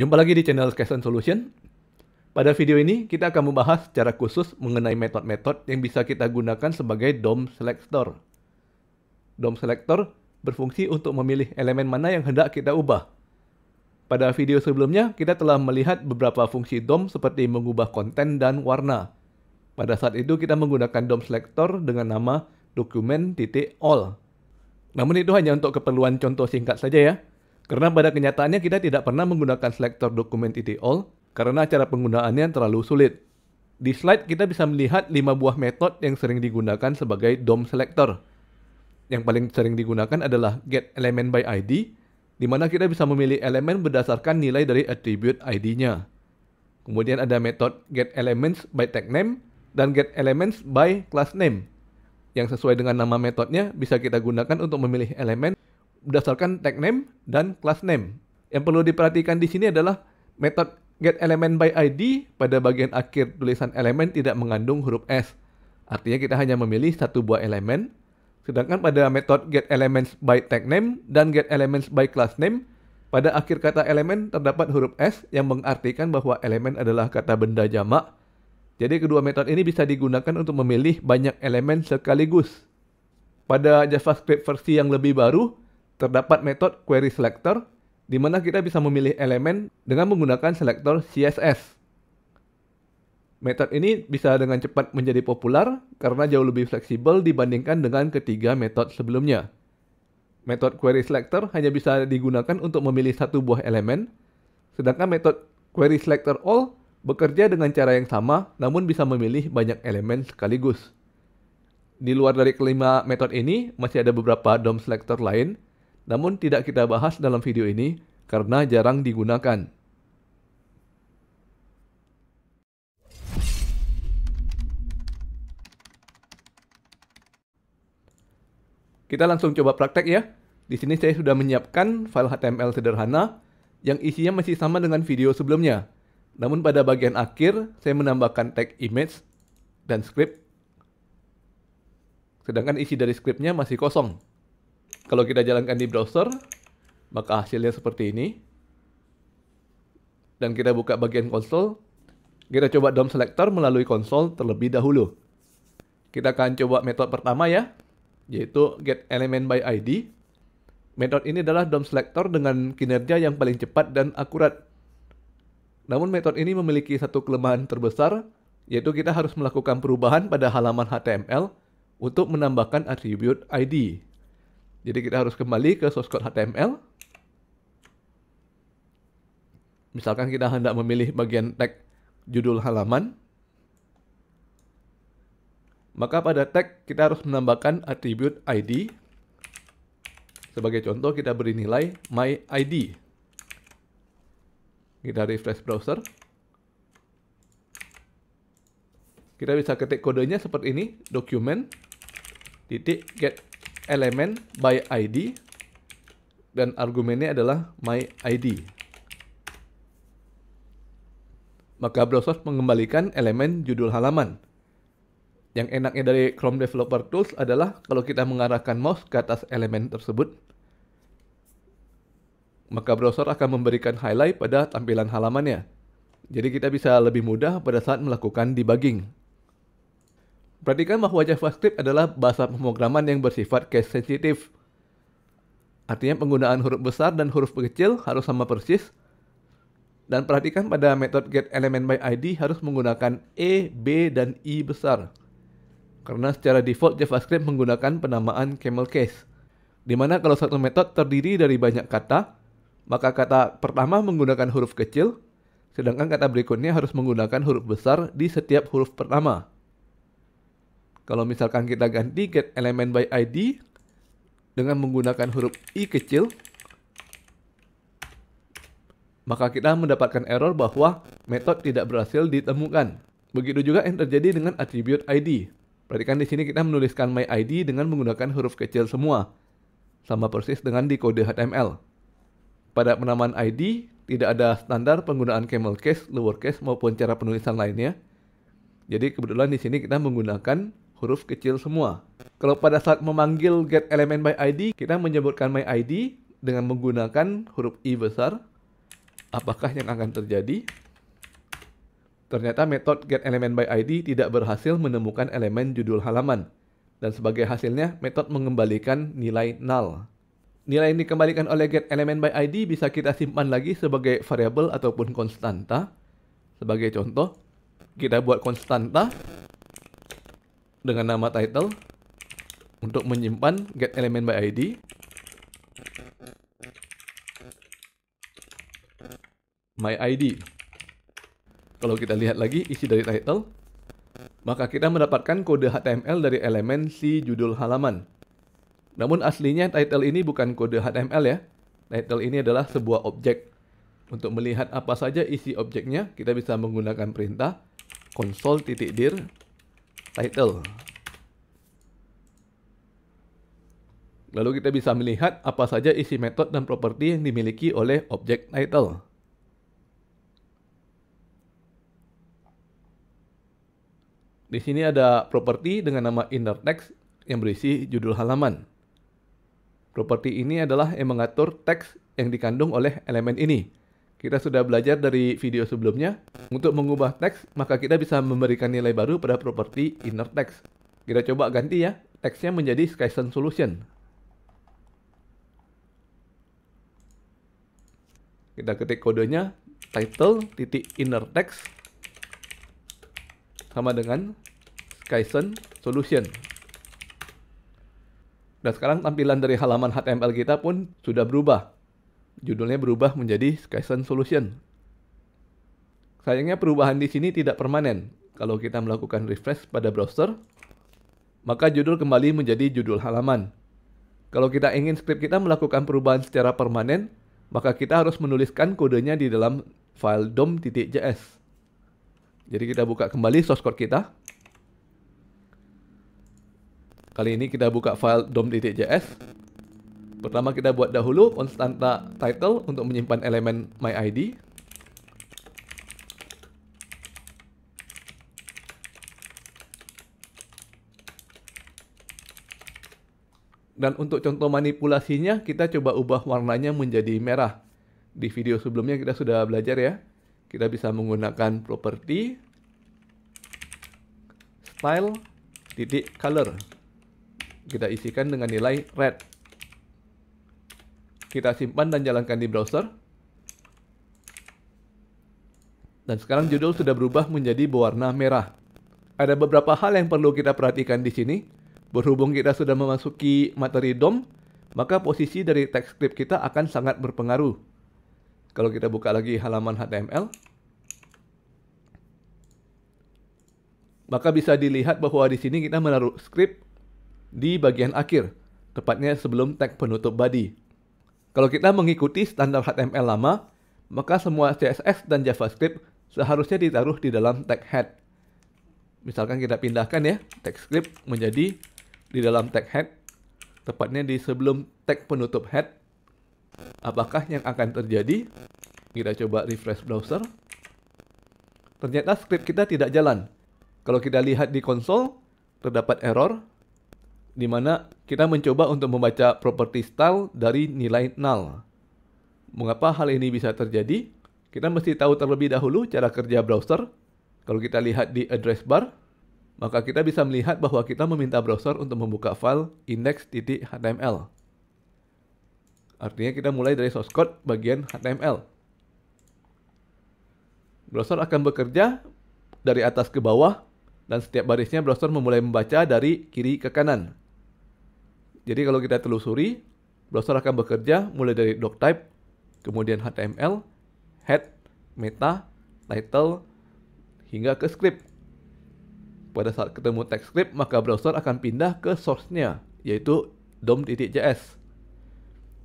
Jumpa lagi di channel Cash Solution. Pada video ini, kita akan membahas secara khusus mengenai metode-metode yang bisa kita gunakan sebagai DOM Selector. DOM Selector berfungsi untuk memilih elemen mana yang hendak kita ubah. Pada video sebelumnya, kita telah melihat beberapa fungsi DOM seperti mengubah konten dan warna. Pada saat itu, kita menggunakan DOM Selector dengan nama dokumen.all. Namun itu hanya untuk keperluan contoh singkat saja ya. Karena pada kenyataannya kita tidak pernah menggunakan selektor dokumen titik all karena cara penggunaannya terlalu sulit. Di slide kita bisa melihat 5 buah metode yang sering digunakan sebagai DOM selector. Yang paling sering digunakan adalah get element by ID, di mana kita bisa memilih elemen berdasarkan nilai dari attribute ID-nya. Kemudian ada metode get elements by tag name dan get elements by class name. Yang sesuai dengan nama metodenya bisa kita gunakan untuk memilih elemen berdasarkan tag name dan class name. Yang perlu diperhatikan di sini adalah metode get element by ID pada bagian akhir tulisan elemen tidak mengandung huruf S. Artinya kita hanya memilih satu buah elemen. Sedangkan pada metode get elements by tag name dan get elements by class name, pada akhir kata elemen terdapat huruf S yang mengartikan bahwa elemen adalah kata benda jamak. Jadi kedua metode ini bisa digunakan untuk memilih banyak elemen sekaligus. Pada JavaScript versi yang lebih baru, terdapat metode query selector di mana kita bisa memilih elemen dengan menggunakan selector CSS. Metode ini bisa dengan cepat menjadi populer karena jauh lebih fleksibel dibandingkan dengan ketiga metode sebelumnya. Metode query selector hanya bisa digunakan untuk memilih satu buah elemen, sedangkan metode query selector all bekerja dengan cara yang sama namun bisa memilih banyak elemen sekaligus. Di luar dari kelima metode ini, masih ada beberapa DOM selector lain namun tidak kita bahas dalam video ini karena jarang digunakan. Kita langsung coba praktek ya. Di sini saya sudah menyiapkan file HTML sederhana yang isinya masih sama dengan video sebelumnya. Namun pada bagian akhir, saya menambahkan tag image dan script. Sedangkan isi dari scriptnya masih kosong. Kalau kita jalankan di browser, maka hasilnya seperti ini. Dan kita buka bagian konsol. Kita coba DOM selector melalui konsol terlebih dahulu. Kita akan coba metode pertama ya, yaitu get element by ID. Metode ini adalah DOM selector dengan kinerja yang paling cepat dan akurat. Namun metode ini memiliki satu kelemahan terbesar, yaitu kita harus melakukan perubahan pada halaman HTML untuk menambahkan atribut ID. Jadi kita harus kembali ke source code HTML. Misalkan kita hendak memilih bagian tag judul halaman, maka pada tag kita harus menambahkan atribut ID. Sebagai contoh kita beri nilai my ID. Kita refresh browser. Kita bisa ketik kodenya seperti ini, document. titik get elemen by id dan argumennya adalah my id. Maka browser mengembalikan elemen judul halaman. Yang enaknya dari Chrome Developer Tools adalah kalau kita mengarahkan mouse ke atas elemen tersebut, maka browser akan memberikan highlight pada tampilan halamannya. Jadi kita bisa lebih mudah pada saat melakukan debugging. Perhatikan bahwa JavaScript adalah bahasa pemrograman yang bersifat case sensitif. Artinya penggunaan huruf besar dan huruf kecil harus sama persis. Dan perhatikan pada metode getElementById harus menggunakan E, B, dan I besar. Karena secara default JavaScript menggunakan penamaan camel case. Dimana kalau satu metode terdiri dari banyak kata, maka kata pertama menggunakan huruf kecil, sedangkan kata berikutnya harus menggunakan huruf besar di setiap huruf pertama. Kalau misalkan kita ganti get element by ID dengan menggunakan huruf I kecil, maka kita mendapatkan error bahwa metode tidak berhasil ditemukan. Begitu juga yang terjadi dengan attribute ID. Perhatikan di sini kita menuliskan my ID dengan menggunakan huruf kecil semua. Sama persis dengan di kode HTML. Pada penamaan ID, tidak ada standar penggunaan camel case, lower case maupun cara penulisan lainnya. Jadi kebetulan di sini kita menggunakan huruf kecil semua. Kalau pada saat memanggil get element by ID, kita menyebutkan my ID dengan menggunakan huruf i besar. Apakah yang akan terjadi? Ternyata metode get element by ID tidak berhasil menemukan elemen judul halaman. Dan sebagai hasilnya, metode mengembalikan nilai null. Nilai yang dikembalikan oleh get element by ID bisa kita simpan lagi sebagai variabel ataupun konstanta. Sebagai contoh, kita buat konstanta dengan nama title untuk menyimpan get element by id my id kalau kita lihat lagi isi dari title maka kita mendapatkan kode HTML dari elemen si judul halaman namun aslinya title ini bukan kode HTML ya title ini adalah sebuah objek untuk melihat apa saja isi objeknya kita bisa menggunakan perintah console.dir title. Lalu kita bisa melihat apa saja isi metode dan properti yang dimiliki oleh objek title. Di sini ada properti dengan nama inner text yang berisi judul halaman. Properti ini adalah yang mengatur teks yang dikandung oleh elemen ini, kita sudah belajar dari video sebelumnya, untuk mengubah teks, maka kita bisa memberikan nilai baru pada properti inner text. Kita coba ganti ya, teksnya menjadi skyson solution. Kita ketik kodenya, title titik inner text sama dengan skyson solution. Dan sekarang tampilan dari halaman HTML kita pun sudah berubah. Judulnya berubah menjadi Kaizen Solution. Sayangnya perubahan di sini tidak permanen. Kalau kita melakukan refresh pada browser, maka judul kembali menjadi judul halaman. Kalau kita ingin script kita melakukan perubahan secara permanen, maka kita harus menuliskan kodenya di dalam file dom.js. Jadi kita buka kembali source code kita. Kali ini kita buka file dom.js Pertama kita buat dahulu konstanta title untuk menyimpan elemen my ID. Dan untuk contoh manipulasinya, kita coba ubah warnanya menjadi merah. Di video sebelumnya kita sudah belajar ya. Kita bisa menggunakan property style titik color. Kita isikan dengan nilai red. Kita simpan dan jalankan di browser. Dan sekarang judul sudah berubah menjadi berwarna merah. Ada beberapa hal yang perlu kita perhatikan di sini. Berhubung kita sudah memasuki materi DOM, maka posisi dari text script kita akan sangat berpengaruh. Kalau kita buka lagi halaman HTML, maka bisa dilihat bahwa di sini kita menaruh script di bagian akhir, tepatnya sebelum tag penutup body. Kalau kita mengikuti standar HTML lama, maka semua CSS dan JavaScript seharusnya ditaruh di dalam tag head. Misalkan kita pindahkan ya, tag script menjadi di dalam tag head, tepatnya di sebelum tag penutup head. Apakah yang akan terjadi? Kita coba refresh browser. Ternyata script kita tidak jalan. Kalau kita lihat di konsol, terdapat error di mana kita mencoba untuk membaca properti style dari nilai nol. Mengapa hal ini bisa terjadi? Kita mesti tahu terlebih dahulu cara kerja browser. Kalau kita lihat di address bar, maka kita bisa melihat bahwa kita meminta browser untuk membuka file index.html. Artinya kita mulai dari source code bagian HTML. Browser akan bekerja dari atas ke bawah dan setiap barisnya browser memulai membaca dari kiri ke kanan. Jadi kalau kita telusuri, browser akan bekerja mulai dari doc type, kemudian HTML, head, meta, title, hingga ke script. Pada saat ketemu text script, maka browser akan pindah ke source-nya, yaitu dom.js.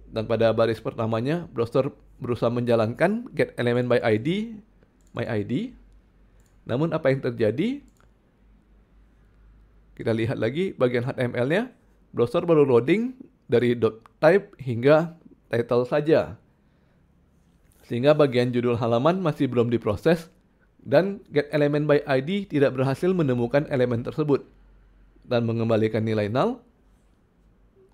Dan pada baris pertamanya, browser berusaha menjalankan get element by ID, my ID. Namun apa yang terjadi? Kita lihat lagi bagian HTML-nya. Browser baru loading dari .type hingga title saja. Sehingga bagian judul halaman masih belum diproses dan get element by ID tidak berhasil menemukan elemen tersebut dan mengembalikan nilai null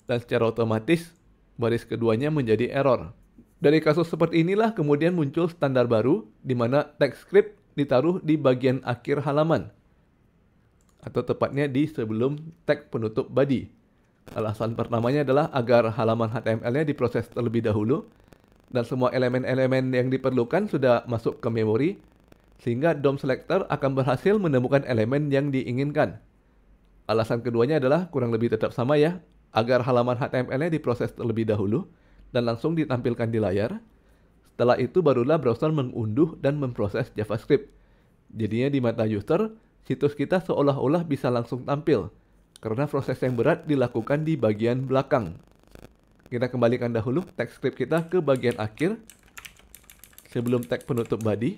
dan secara otomatis baris keduanya menjadi error. Dari kasus seperti inilah kemudian muncul standar baru di mana text script ditaruh di bagian akhir halaman atau tepatnya di sebelum tag penutup body. Alasan pertamanya adalah agar halaman HTML-nya diproses terlebih dahulu dan semua elemen-elemen yang diperlukan sudah masuk ke memori sehingga DOM selector akan berhasil menemukan elemen yang diinginkan. Alasan keduanya adalah kurang lebih tetap sama ya, agar halaman HTML-nya diproses terlebih dahulu dan langsung ditampilkan di layar. Setelah itu barulah browser mengunduh dan memproses JavaScript. Jadinya di mata user, situs kita seolah-olah bisa langsung tampil karena proses yang berat dilakukan di bagian belakang. Kita kembalikan dahulu tag script kita ke bagian akhir sebelum tag penutup body.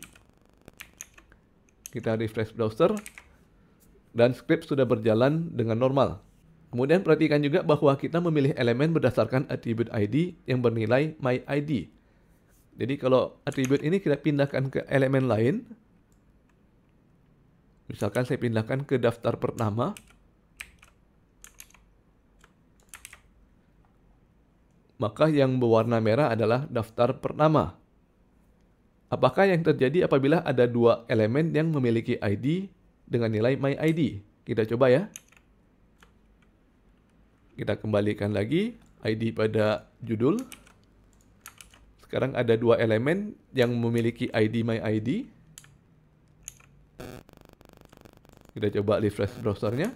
Kita refresh browser dan script sudah berjalan dengan normal. Kemudian perhatikan juga bahwa kita memilih elemen berdasarkan attribute ID yang bernilai my-id. Jadi kalau atribut ini kita pindahkan ke elemen lain, misalkan saya pindahkan ke daftar pertama, maka yang berwarna merah adalah daftar pertama. Apakah yang terjadi apabila ada dua elemen yang memiliki ID dengan nilai my ID? Kita coba ya. Kita kembalikan lagi ID pada judul. Sekarang ada dua elemen yang memiliki ID my ID. Kita coba refresh browsernya.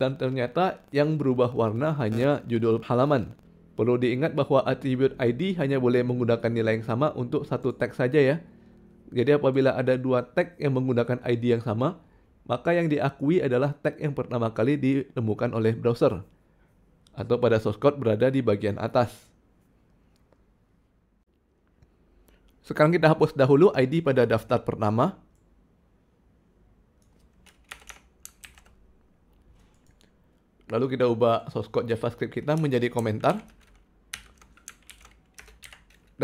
Dan ternyata yang berubah warna hanya judul halaman. Perlu diingat bahwa atribut ID hanya boleh menggunakan nilai yang sama untuk satu tag saja ya. Jadi apabila ada dua tag yang menggunakan ID yang sama, maka yang diakui adalah tag yang pertama kali ditemukan oleh browser. Atau pada source code berada di bagian atas. Sekarang kita hapus dahulu ID pada daftar pertama. Lalu kita ubah source code JavaScript kita menjadi komentar.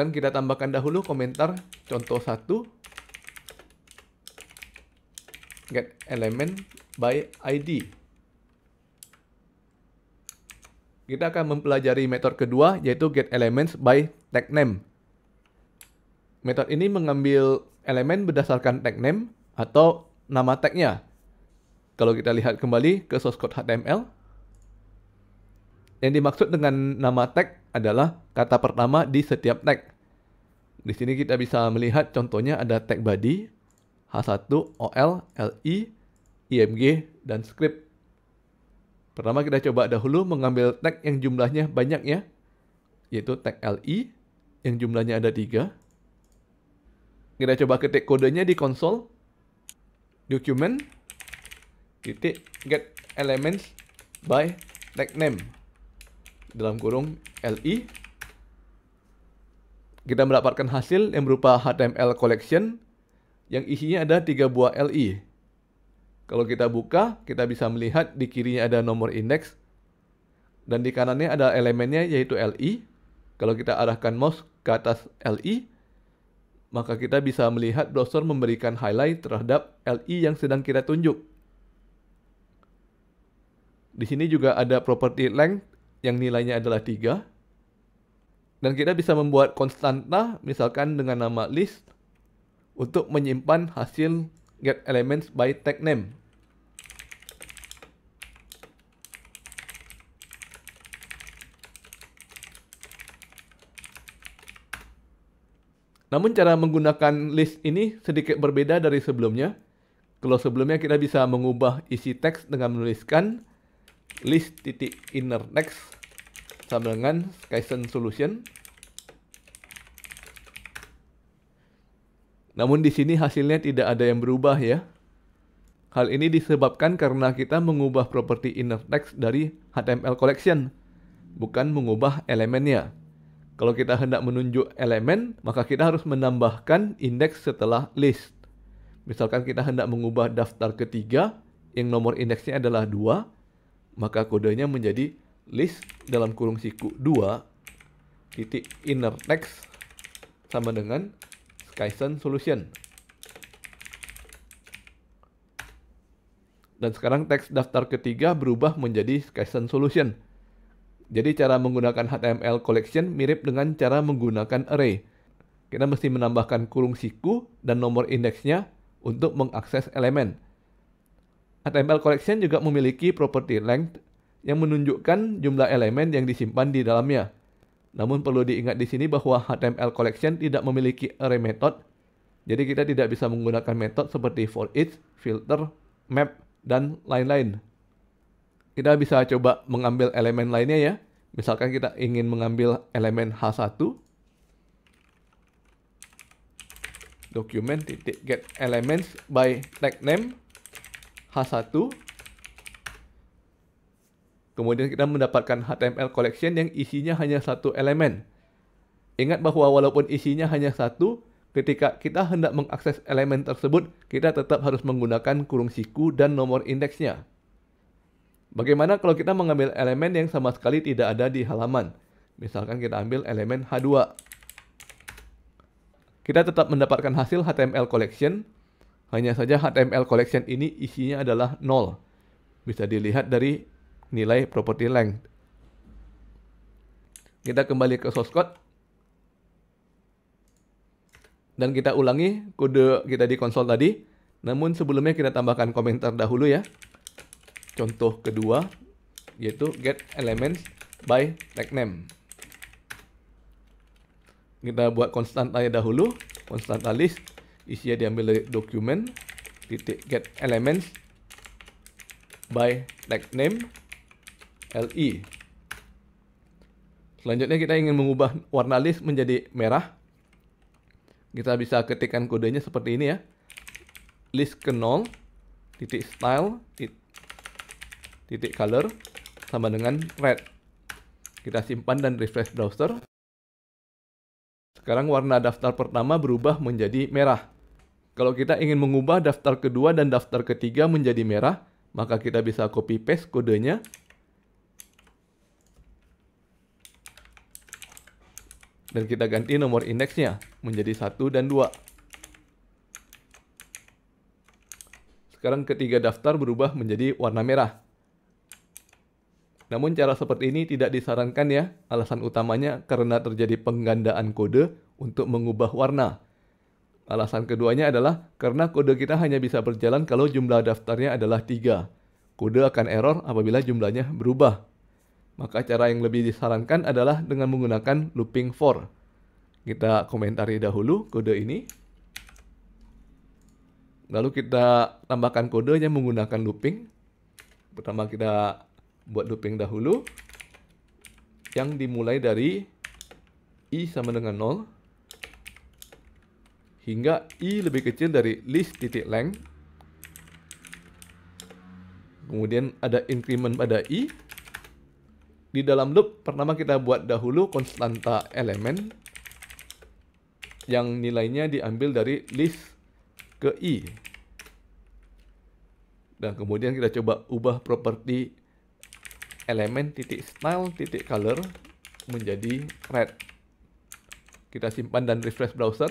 Dan kita tambahkan dahulu komentar contoh satu get element by ID. Kita akan mempelajari metode kedua yaitu get elements by tag name. Metode ini mengambil elemen berdasarkan tag name atau nama tagnya. Kalau kita lihat kembali ke source code HTML, yang dimaksud dengan nama tag adalah kata pertama di setiap tag. Di sini kita bisa melihat contohnya ada tag body, H1, OL, LI, IMG, dan script. Pertama kita coba dahulu mengambil tag yang jumlahnya banyak ya, yaitu tag LI yang jumlahnya ada tiga. Kita coba ketik kodenya di konsol, document, titik get elements by tag name dalam kurung LI kita mendapatkan hasil yang berupa HTML collection yang isinya ada tiga buah LI. Kalau kita buka, kita bisa melihat di kirinya ada nomor indeks dan di kanannya ada elemennya yaitu LI. Kalau kita arahkan mouse ke atas LI, maka kita bisa melihat browser memberikan highlight terhadap LI yang sedang kita tunjuk. Di sini juga ada property length yang nilainya adalah 3. Dan kita bisa membuat konstanta, misalkan dengan nama list, untuk menyimpan hasil get elements by tag name. Namun cara menggunakan list ini sedikit berbeda dari sebelumnya. Kalau sebelumnya kita bisa mengubah isi teks dengan menuliskan list titik inner next sama dengan Kaizen solution. Namun di sini hasilnya tidak ada yang berubah ya. Hal ini disebabkan karena kita mengubah properti inner text dari HTML collection, bukan mengubah elemennya. Kalau kita hendak menunjuk elemen, maka kita harus menambahkan indeks setelah list. Misalkan kita hendak mengubah daftar ketiga, yang nomor indeksnya adalah 2, maka kodenya menjadi list dalam kurung siku 2 titik inner text sama dengan Skyson solution. Dan sekarang teks daftar ketiga berubah menjadi Skyson solution. Jadi cara menggunakan HTML collection mirip dengan cara menggunakan array. Kita mesti menambahkan kurung siku dan nomor indeksnya untuk mengakses elemen. HTML collection juga memiliki property length yang menunjukkan jumlah elemen yang disimpan di dalamnya. Namun perlu diingat di sini bahwa HTML collection tidak memiliki array method, jadi kita tidak bisa menggunakan method seperti for each, filter, map, dan lain-lain. Kita bisa coba mengambil elemen lainnya ya. Misalkan kita ingin mengambil elemen H1, document.getElementsByTagName by tag H1 Kemudian kita mendapatkan HTML collection yang isinya hanya satu elemen. Ingat bahwa walaupun isinya hanya satu, ketika kita hendak mengakses elemen tersebut, kita tetap harus menggunakan kurung siku dan nomor indeksnya. Bagaimana kalau kita mengambil elemen yang sama sekali tidak ada di halaman? Misalkan kita ambil elemen H2. Kita tetap mendapatkan hasil HTML collection, hanya saja HTML collection ini isinya adalah nol. Bisa dilihat dari nilai property length. Kita kembali ke source code. Dan kita ulangi kode kita di konsol tadi. Namun sebelumnya kita tambahkan komentar dahulu ya. Contoh kedua yaitu get elements by tag name. Kita buat konstanta dahulu, konstanta list isinya diambil dari dokumen titik get elements by tag name li e. selanjutnya kita ingin mengubah warna list menjadi merah kita bisa ketikkan kodenya seperti ini ya list ke 0 titik style titik, titik color sama dengan red kita simpan dan refresh browser sekarang warna daftar pertama berubah menjadi merah kalau kita ingin mengubah daftar kedua dan daftar ketiga menjadi merah, maka kita bisa copy paste kodenya. Dan kita ganti nomor indeksnya menjadi 1 dan 2. Sekarang ketiga daftar berubah menjadi warna merah. Namun cara seperti ini tidak disarankan ya, alasan utamanya karena terjadi penggandaan kode untuk mengubah warna Alasan keduanya adalah karena kode kita hanya bisa berjalan kalau jumlah daftarnya adalah 3. Kode akan error apabila jumlahnya berubah. Maka cara yang lebih disarankan adalah dengan menggunakan looping for. Kita komentari dahulu kode ini. Lalu kita tambahkan kodenya menggunakan looping. Pertama kita buat looping dahulu. Yang dimulai dari i sama dengan 0 hingga i lebih kecil dari list titik length. Kemudian ada increment pada i. Di dalam loop pertama kita buat dahulu konstanta elemen yang nilainya diambil dari list ke i. Dan kemudian kita coba ubah properti elemen titik style titik color menjadi red. Kita simpan dan refresh browser.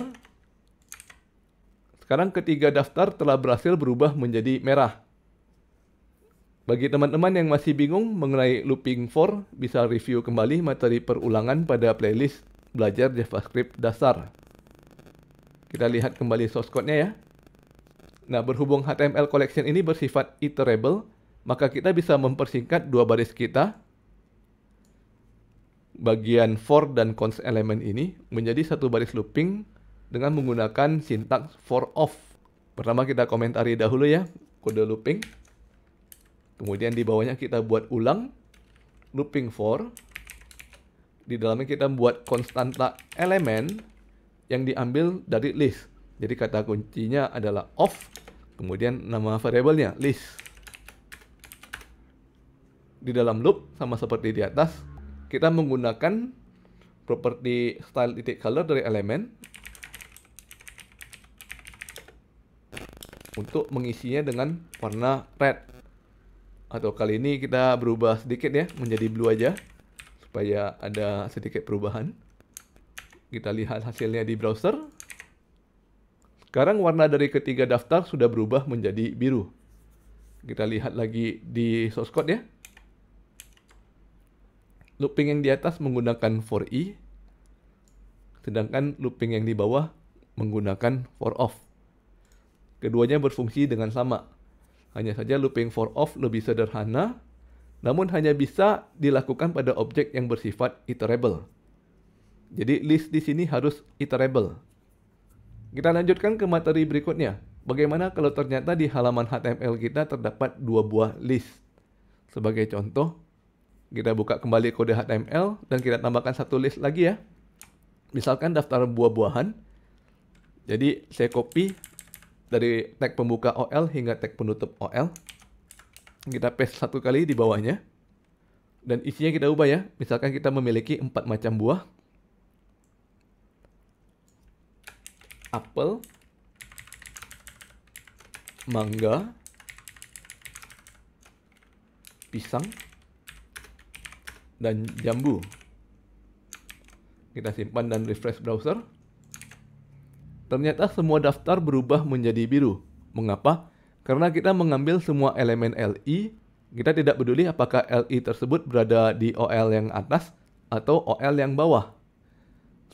Sekarang ketiga daftar telah berhasil berubah menjadi merah. Bagi teman-teman yang masih bingung mengenai looping for, bisa review kembali materi perulangan pada playlist belajar JavaScript dasar. Kita lihat kembali source code-nya ya. Nah, berhubung HTML collection ini bersifat iterable, maka kita bisa mempersingkat dua baris kita, bagian for dan const element ini, menjadi satu baris looping dengan menggunakan sintaks for of Pertama kita komentari dahulu ya kode looping. Kemudian di bawahnya kita buat ulang looping for. Di dalamnya kita buat konstanta elemen yang diambil dari list. Jadi kata kuncinya adalah of kemudian nama variabelnya list. Di dalam loop sama seperti di atas, kita menggunakan properti style titik color dari elemen untuk mengisinya dengan warna red. Atau kali ini kita berubah sedikit ya, menjadi blue aja supaya ada sedikit perubahan. Kita lihat hasilnya di browser. Sekarang warna dari ketiga daftar sudah berubah menjadi biru. Kita lihat lagi di source code ya. Looping yang di atas menggunakan for i, sedangkan looping yang di bawah menggunakan for off. Keduanya berfungsi dengan sama. Hanya saja looping for off lebih sederhana, namun hanya bisa dilakukan pada objek yang bersifat iterable. Jadi list di sini harus iterable. Kita lanjutkan ke materi berikutnya. Bagaimana kalau ternyata di halaman HTML kita terdapat dua buah list? Sebagai contoh, kita buka kembali kode HTML dan kita tambahkan satu list lagi ya. Misalkan daftar buah-buahan. Jadi saya copy dari tag pembuka OL hingga tag penutup OL. Kita paste satu kali di bawahnya. Dan isinya kita ubah ya. Misalkan kita memiliki empat macam buah. Apple. mangga, pisang, dan jambu. Kita simpan dan refresh browser ternyata semua daftar berubah menjadi biru. Mengapa? Karena kita mengambil semua elemen LI, kita tidak peduli apakah LI tersebut berada di OL yang atas atau OL yang bawah.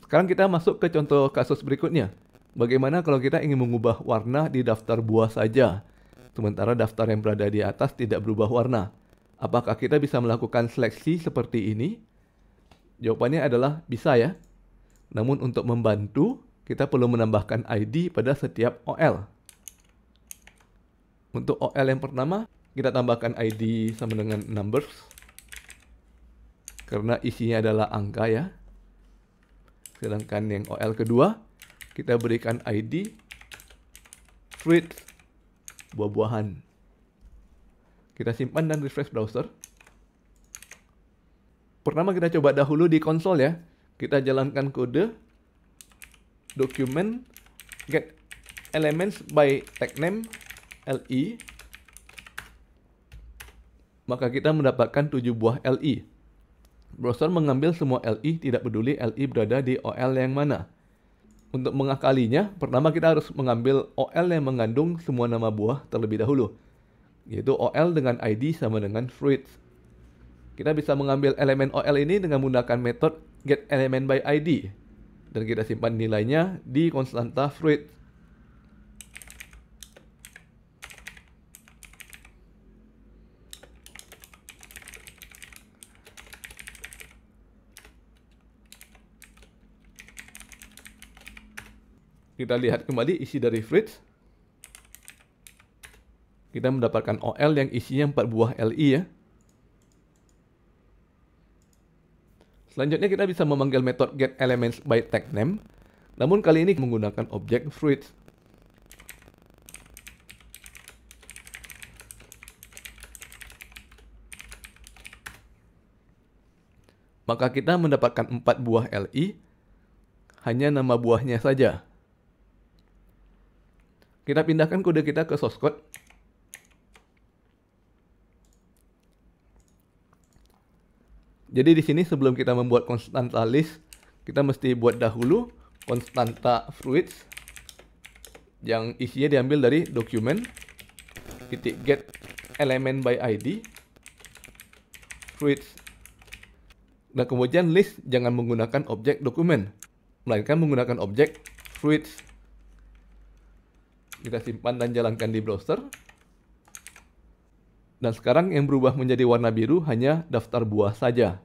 Sekarang kita masuk ke contoh kasus berikutnya. Bagaimana kalau kita ingin mengubah warna di daftar buah saja, sementara daftar yang berada di atas tidak berubah warna? Apakah kita bisa melakukan seleksi seperti ini? Jawabannya adalah bisa ya. Namun untuk membantu, kita perlu menambahkan ID pada setiap OL. Untuk OL yang pertama, kita tambahkan ID sama dengan numbers. Karena isinya adalah angka ya. Sedangkan yang OL kedua, kita berikan ID fruits buah-buahan. Kita simpan dan refresh browser. Pertama kita coba dahulu di konsol ya. Kita jalankan kode document get elements by tag name li maka kita mendapatkan 7 buah li. Browser mengambil semua li tidak peduli li berada di OL yang mana. Untuk mengakalinya, pertama kita harus mengambil OL yang mengandung semua nama buah terlebih dahulu, yaitu OL dengan ID sama dengan fruits. Kita bisa mengambil elemen OL ini dengan menggunakan metode getElementById dan kita simpan nilainya di konstanta fluid. Kita lihat kembali isi dari fluid. Kita mendapatkan OL yang isinya 4 buah LI ya. Selanjutnya kita bisa memanggil metode get elements by tag name, namun kali ini menggunakan objek fruit. Maka kita mendapatkan 4 buah LI, hanya nama buahnya saja. Kita pindahkan kode kita ke source code. Jadi di sini sebelum kita membuat konstanta list, kita mesti buat dahulu konstanta fruits yang isinya diambil dari dokumen titik get element by id fruits dan kemudian list jangan menggunakan objek dokumen melainkan menggunakan objek fruits kita simpan dan jalankan di browser dan sekarang yang berubah menjadi warna biru hanya daftar buah saja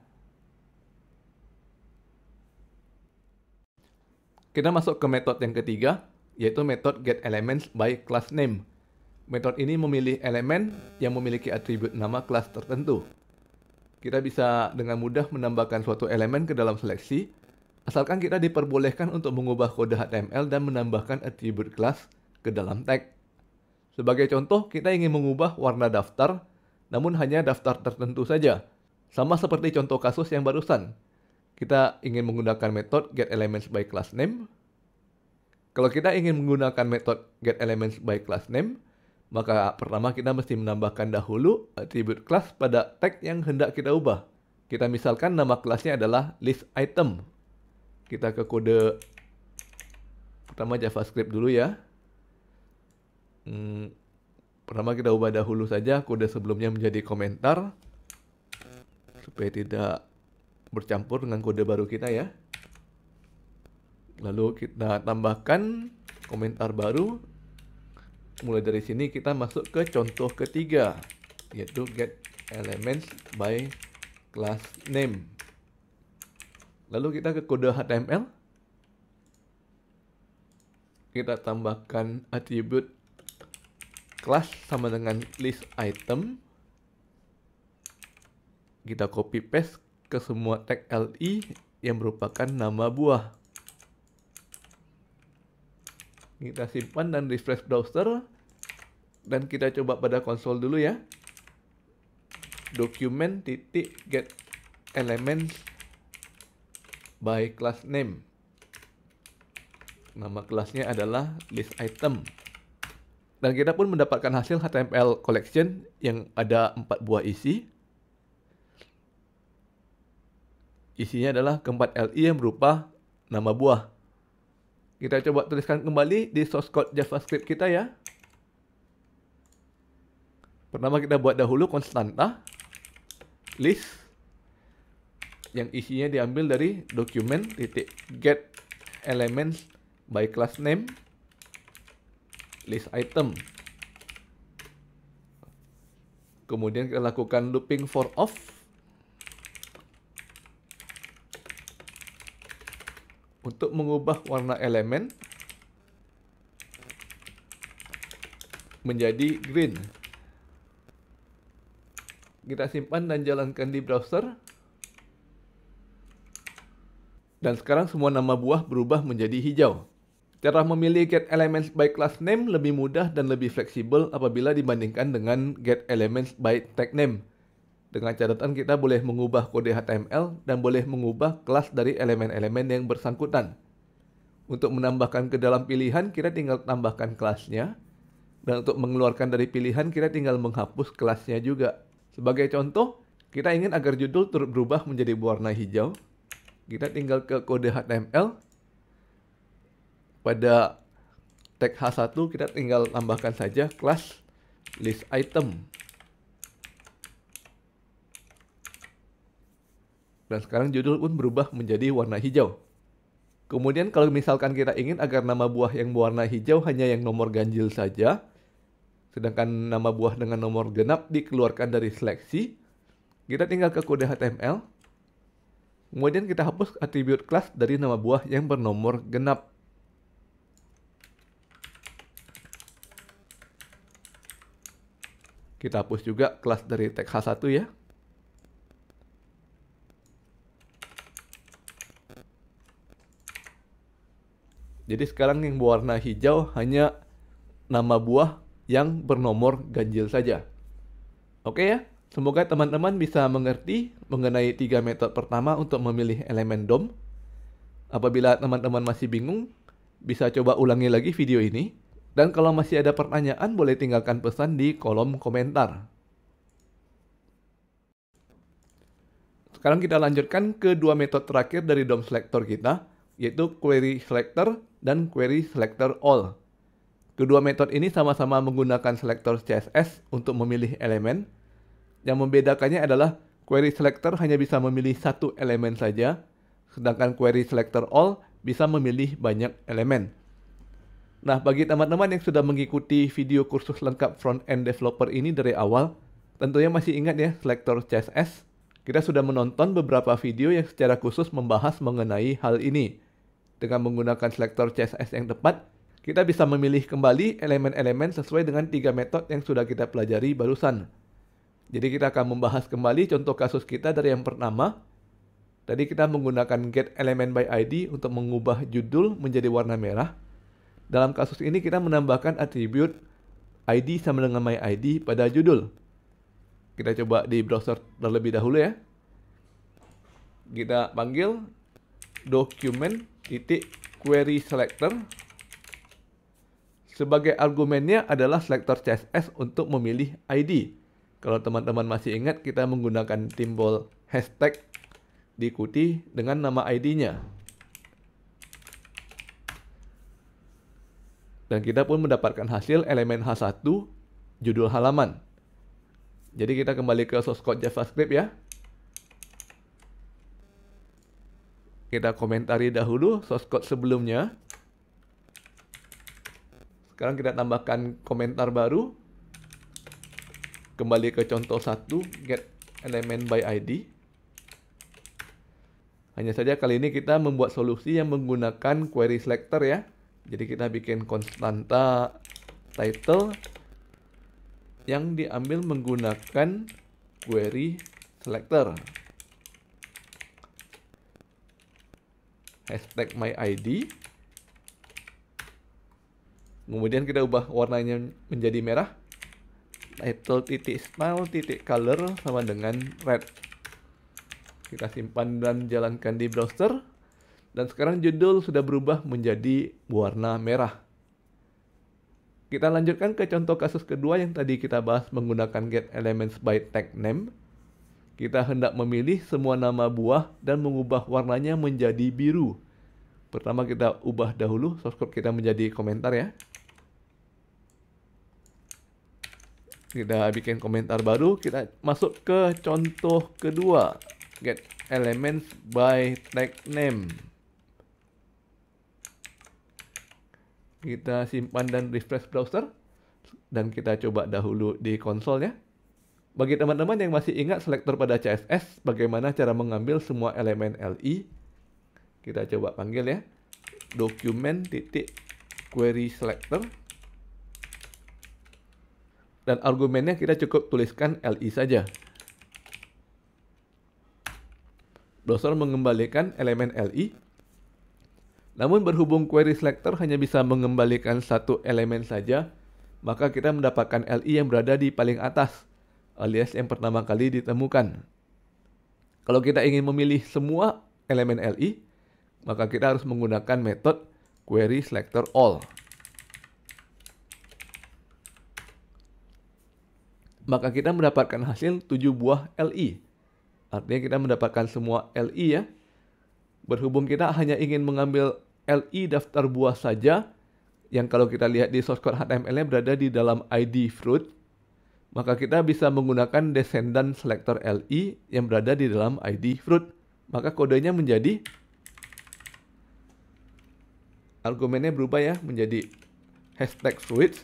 Kita masuk ke metode yang ketiga, yaitu metode get elements by class name. Metode ini memilih elemen yang memiliki atribut nama kelas tertentu. Kita bisa dengan mudah menambahkan suatu elemen ke dalam seleksi, asalkan kita diperbolehkan untuk mengubah kode HTML dan menambahkan atribut kelas ke dalam tag. Sebagai contoh, kita ingin mengubah warna daftar, namun hanya daftar tertentu saja. Sama seperti contoh kasus yang barusan, kita ingin menggunakan metode get elements by class name. Kalau kita ingin menggunakan metode get elements by class name, maka pertama kita mesti menambahkan dahulu atribut class pada tag yang hendak kita ubah. Kita misalkan nama kelasnya adalah list item. Kita ke kode pertama JavaScript dulu ya. Hmm, pertama kita ubah dahulu saja kode sebelumnya menjadi komentar supaya tidak bercampur dengan kode baru kita ya. Lalu kita tambahkan komentar baru. Mulai dari sini kita masuk ke contoh ketiga, yaitu get elements by class name. Lalu kita ke kode HTML. Kita tambahkan atribut class sama dengan list item. Kita copy paste ke semua tag li yang merupakan nama buah. Kita simpan dan refresh browser. Dan kita coba pada konsol dulu ya. Dokumen titik get elements by class name. Nama kelasnya adalah list item. Dan kita pun mendapatkan hasil HTML collection yang ada empat buah isi. Isinya adalah keempat LI yang berupa nama buah. Kita coba tuliskan kembali di source code JavaScript kita ya. Pertama kita buat dahulu konstanta nah. list yang isinya diambil dari dokumen titik get elements by class name list item. Kemudian kita lakukan looping for off untuk mengubah warna elemen menjadi green. Kita simpan dan jalankan di browser. Dan sekarang semua nama buah berubah menjadi hijau. Cara memilih get elements by class name lebih mudah dan lebih fleksibel apabila dibandingkan dengan get elements by tag name. Dengan catatan kita boleh mengubah kode HTML dan boleh mengubah kelas dari elemen-elemen yang bersangkutan. Untuk menambahkan ke dalam pilihan, kita tinggal tambahkan kelasnya. Dan untuk mengeluarkan dari pilihan, kita tinggal menghapus kelasnya juga. Sebagai contoh, kita ingin agar judul turut berubah menjadi warna hijau. Kita tinggal ke kode HTML. Pada tag H1, kita tinggal tambahkan saja kelas list item Dan sekarang judul pun berubah menjadi warna hijau. Kemudian kalau misalkan kita ingin agar nama buah yang berwarna hijau hanya yang nomor ganjil saja, sedangkan nama buah dengan nomor genap dikeluarkan dari seleksi, kita tinggal ke kode HTML, kemudian kita hapus atribut kelas dari nama buah yang bernomor genap. Kita hapus juga kelas dari tag H1 ya. Jadi sekarang yang berwarna hijau hanya nama buah yang bernomor ganjil saja. Oke ya, semoga teman-teman bisa mengerti mengenai tiga metode pertama untuk memilih elemen DOM. Apabila teman-teman masih bingung, bisa coba ulangi lagi video ini. Dan kalau masih ada pertanyaan, boleh tinggalkan pesan di kolom komentar. Sekarang kita lanjutkan ke dua metode terakhir dari DOM selector kita, yaitu query selector dan query selector all. Kedua metode ini sama-sama menggunakan selector CSS untuk memilih elemen. Yang membedakannya adalah query selector hanya bisa memilih satu elemen saja, sedangkan query selector all bisa memilih banyak elemen. Nah, bagi teman-teman yang sudah mengikuti video kursus lengkap front-end developer ini dari awal, tentunya masih ingat ya selector CSS. Kita sudah menonton beberapa video yang secara khusus membahas mengenai hal ini dengan menggunakan selektor CSS yang tepat, kita bisa memilih kembali elemen-elemen sesuai dengan tiga metode yang sudah kita pelajari barusan. Jadi kita akan membahas kembali contoh kasus kita dari yang pertama. Tadi kita menggunakan get element by ID untuk mengubah judul menjadi warna merah. Dalam kasus ini kita menambahkan atribut ID sama dengan my ID pada judul. Kita coba di browser terlebih dahulu ya kita panggil document titik query selector sebagai argumennya adalah selector CSS untuk memilih ID. Kalau teman-teman masih ingat, kita menggunakan timbol hashtag diikuti dengan nama ID-nya. Dan kita pun mendapatkan hasil elemen H1 judul halaman. Jadi kita kembali ke source code JavaScript ya. Kita komentari dahulu source code sebelumnya. Sekarang kita tambahkan komentar baru. Kembali ke contoh satu, get element by ID. Hanya saja kali ini kita membuat solusi yang menggunakan query selector ya. Jadi kita bikin konstanta title yang diambil menggunakan query selector. hashtag my ID. Kemudian kita ubah warnanya menjadi merah. Title titik style titik color sama dengan red. Kita simpan dan jalankan di browser. Dan sekarang judul sudah berubah menjadi warna merah. Kita lanjutkan ke contoh kasus kedua yang tadi kita bahas menggunakan get elements by tag name. Kita hendak memilih semua nama buah dan mengubah warnanya menjadi biru. Pertama kita ubah dahulu source code kita menjadi komentar ya. Kita bikin komentar baru, kita masuk ke contoh kedua. Get elements by tag name. Kita simpan dan refresh browser dan kita coba dahulu di konsol ya. Bagi teman-teman yang masih ingat selektor pada CSS, bagaimana cara mengambil semua elemen LI? Kita coba panggil ya. Dokumen titik query selector. Dan argumennya kita cukup tuliskan LI saja. Browser mengembalikan elemen LI. Namun berhubung query selector hanya bisa mengembalikan satu elemen saja, maka kita mendapatkan LI yang berada di paling atas, alias yang pertama kali ditemukan. Kalau kita ingin memilih semua elemen LI, maka kita harus menggunakan metode query selector all. Maka kita mendapatkan hasil 7 buah LI. Artinya kita mendapatkan semua LI ya. Berhubung kita hanya ingin mengambil LI daftar buah saja, yang kalau kita lihat di source code HTML-nya berada di dalam ID fruit, maka kita bisa menggunakan descendant selector li e yang berada di dalam id fruit. Maka kodenya menjadi argumennya berubah ya menjadi hashtag fruit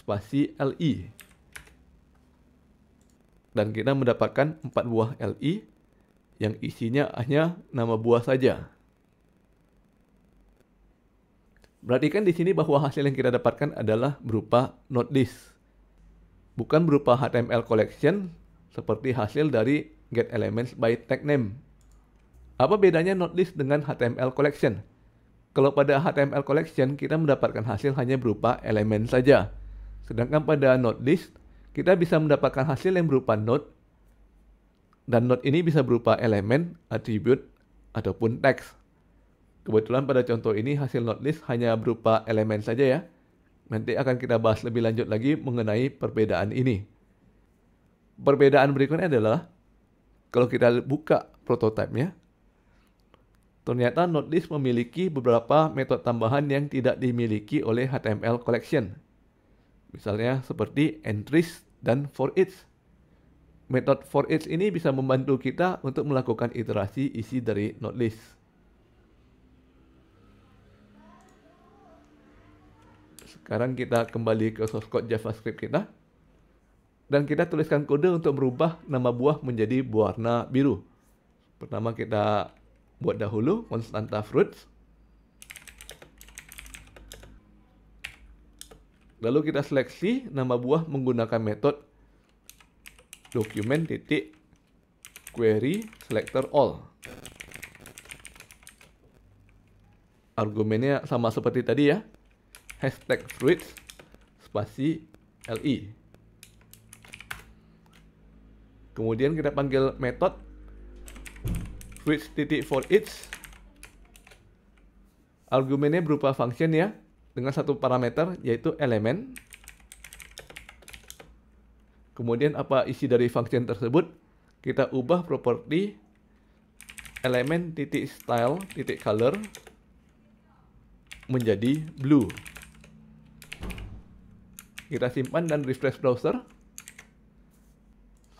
spasi li. E. Dan kita mendapatkan empat buah li e yang isinya hanya nama buah saja. Berarti kan di sini bahwa hasil yang kita dapatkan adalah berupa not list bukan berupa HTML collection seperti hasil dari get elements by tag name. Apa bedanya not list dengan HTML collection? Kalau pada HTML collection kita mendapatkan hasil hanya berupa elemen saja. Sedangkan pada not list kita bisa mendapatkan hasil yang berupa node dan node ini bisa berupa elemen, atribut, ataupun teks. Kebetulan pada contoh ini hasil not list hanya berupa elemen saja ya. Nanti akan kita bahas lebih lanjut lagi mengenai perbedaan ini. Perbedaan berikutnya adalah kalau kita buka prototipe prototipenya, ternyata Nodelist memiliki beberapa metode tambahan yang tidak dimiliki oleh HTML collection. Misalnya seperti entries dan for each. Metode for each ini bisa membantu kita untuk melakukan iterasi isi dari Nodelist. Sekarang kita kembali ke source code JavaScript kita. Dan kita tuliskan kode untuk merubah nama buah menjadi berwarna biru. Pertama kita buat dahulu constanta fruits. Lalu kita seleksi nama buah menggunakan metode document.query query selector all. Argumennya sama seperti tadi ya, hashtag fruits spasi li. Kemudian kita panggil method fruits titik for each. Argumennya berupa function ya dengan satu parameter yaitu elemen. Kemudian apa isi dari function tersebut? Kita ubah properti elemen titik style titik color menjadi blue. Kita simpan dan refresh browser.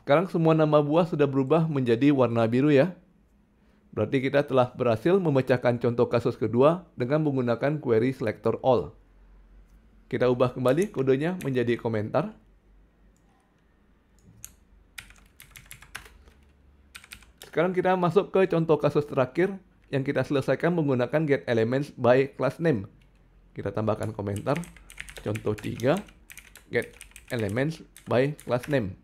Sekarang semua nama buah sudah berubah menjadi warna biru ya. Berarti kita telah berhasil memecahkan contoh kasus kedua dengan menggunakan query selector all. Kita ubah kembali kodenya menjadi komentar. Sekarang kita masuk ke contoh kasus terakhir yang kita selesaikan menggunakan get elements by class name. Kita tambahkan komentar contoh 3 get elements by class name.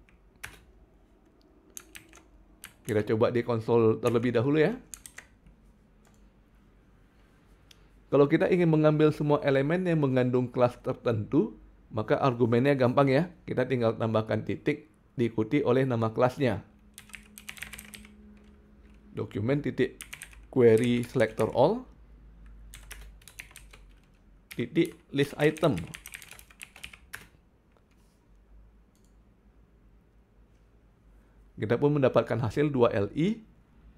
Kita coba di konsol terlebih dahulu ya. Kalau kita ingin mengambil semua elemen yang mengandung kelas tertentu, maka argumennya gampang ya. Kita tinggal tambahkan titik diikuti oleh nama kelasnya. Dokumen titik query selector all titik list item Kita pun mendapatkan hasil 2LI,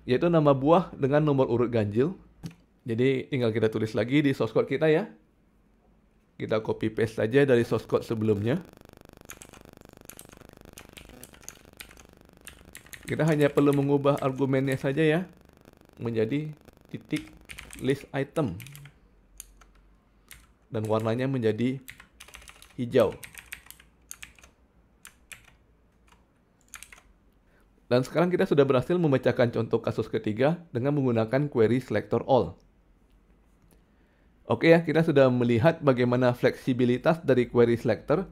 yaitu nama buah dengan nomor urut ganjil. Jadi tinggal kita tulis lagi di source code kita ya. Kita copy paste saja dari source code sebelumnya. Kita hanya perlu mengubah argumennya saja ya menjadi titik list item dan warnanya menjadi hijau. Dan sekarang kita sudah berhasil memecahkan contoh kasus ketiga dengan menggunakan query selector all. Oke ya, kita sudah melihat bagaimana fleksibilitas dari query selector,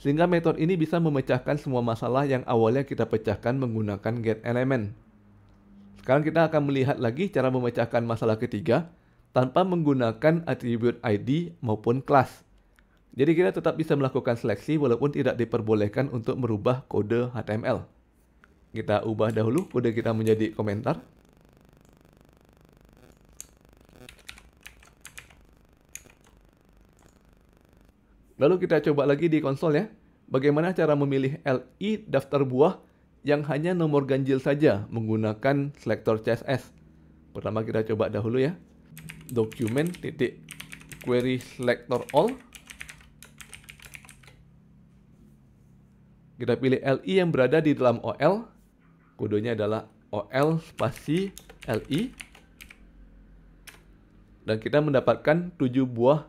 sehingga metode ini bisa memecahkan semua masalah yang awalnya kita pecahkan menggunakan get element. Sekarang kita akan melihat lagi cara memecahkan masalah ketiga tanpa menggunakan atribut ID maupun class. Jadi kita tetap bisa melakukan seleksi walaupun tidak diperbolehkan untuk merubah kode HTML kita ubah dahulu kode kita menjadi komentar. Lalu kita coba lagi di konsol ya. Bagaimana cara memilih LI daftar buah yang hanya nomor ganjil saja menggunakan selektor CSS. Pertama kita coba dahulu ya. Dokumen titik query selector all. Kita pilih LI yang berada di dalam OL kodenya adalah OL spasi LI dan kita mendapatkan 7 buah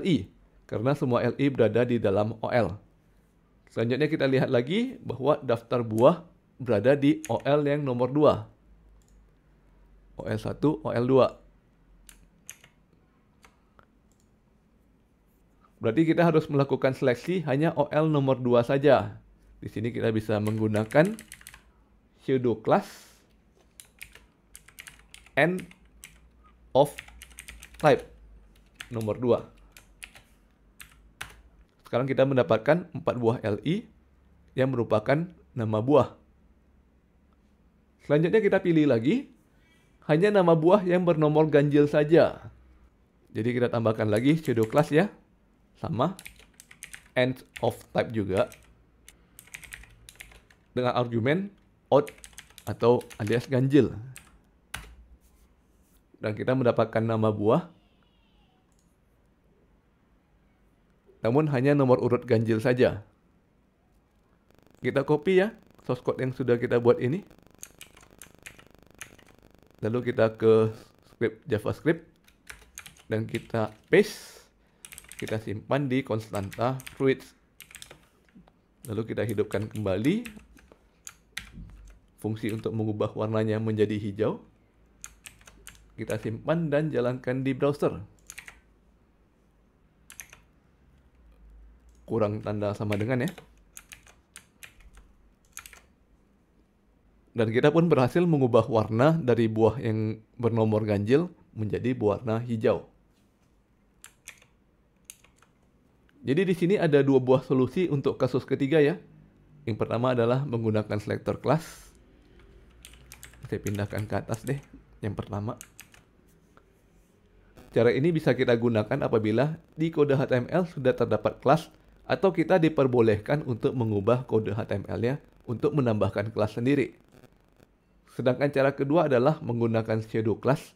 LI karena semua LI berada di dalam OL. Selanjutnya kita lihat lagi bahwa daftar buah berada di OL yang nomor 2. OL1, OL2. Berarti kita harus melakukan seleksi hanya OL nomor 2 saja. Di sini kita bisa menggunakan sudo class n of type nomor 2. Sekarang kita mendapatkan 4 buah li yang merupakan nama buah. Selanjutnya kita pilih lagi hanya nama buah yang bernomor ganjil saja. Jadi kita tambahkan lagi sudo class ya. Sama end of type juga dengan argumen out atau alias ganjil. Dan kita mendapatkan nama buah. Namun hanya nomor urut ganjil saja. Kita copy ya source code yang sudah kita buat ini. Lalu kita ke script JavaScript dan kita paste. Kita simpan di konstanta fruits. Lalu kita hidupkan kembali fungsi untuk mengubah warnanya menjadi hijau. Kita simpan dan jalankan di browser. Kurang tanda sama dengan ya. Dan kita pun berhasil mengubah warna dari buah yang bernomor ganjil menjadi warna hijau. Jadi di sini ada dua buah solusi untuk kasus ketiga ya. Yang pertama adalah menggunakan selector class saya pindahkan ke atas deh yang pertama Cara ini bisa kita gunakan apabila di kode HTML sudah terdapat kelas atau kita diperbolehkan untuk mengubah kode HTML-nya untuk menambahkan kelas sendiri. Sedangkan cara kedua adalah menggunakan shadow class.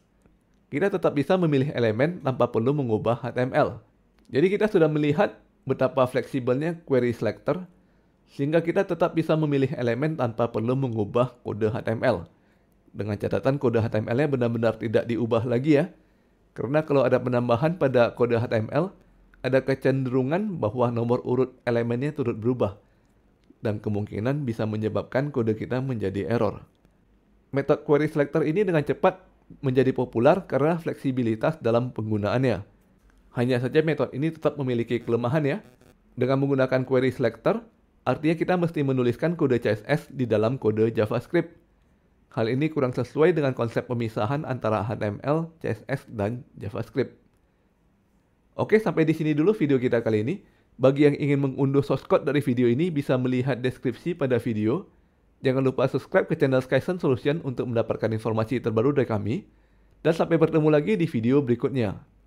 Kita tetap bisa memilih elemen tanpa perlu mengubah HTML. Jadi kita sudah melihat betapa fleksibelnya query selector sehingga kita tetap bisa memilih elemen tanpa perlu mengubah kode HTML. Dengan catatan kode HTML-nya benar-benar tidak diubah lagi ya. Karena kalau ada penambahan pada kode HTML, ada kecenderungan bahwa nomor urut elemennya turut berubah dan kemungkinan bisa menyebabkan kode kita menjadi error. Metode query selector ini dengan cepat menjadi populer karena fleksibilitas dalam penggunaannya. Hanya saja metode ini tetap memiliki kelemahan ya. Dengan menggunakan query selector, artinya kita mesti menuliskan kode CSS di dalam kode JavaScript. Hal ini kurang sesuai dengan konsep pemisahan antara HTML, CSS, dan JavaScript. Oke, sampai di sini dulu video kita kali ini. Bagi yang ingin mengunduh source code dari video ini bisa melihat deskripsi pada video. Jangan lupa subscribe ke channel Skyson Solution untuk mendapatkan informasi terbaru dari kami. Dan sampai bertemu lagi di video berikutnya.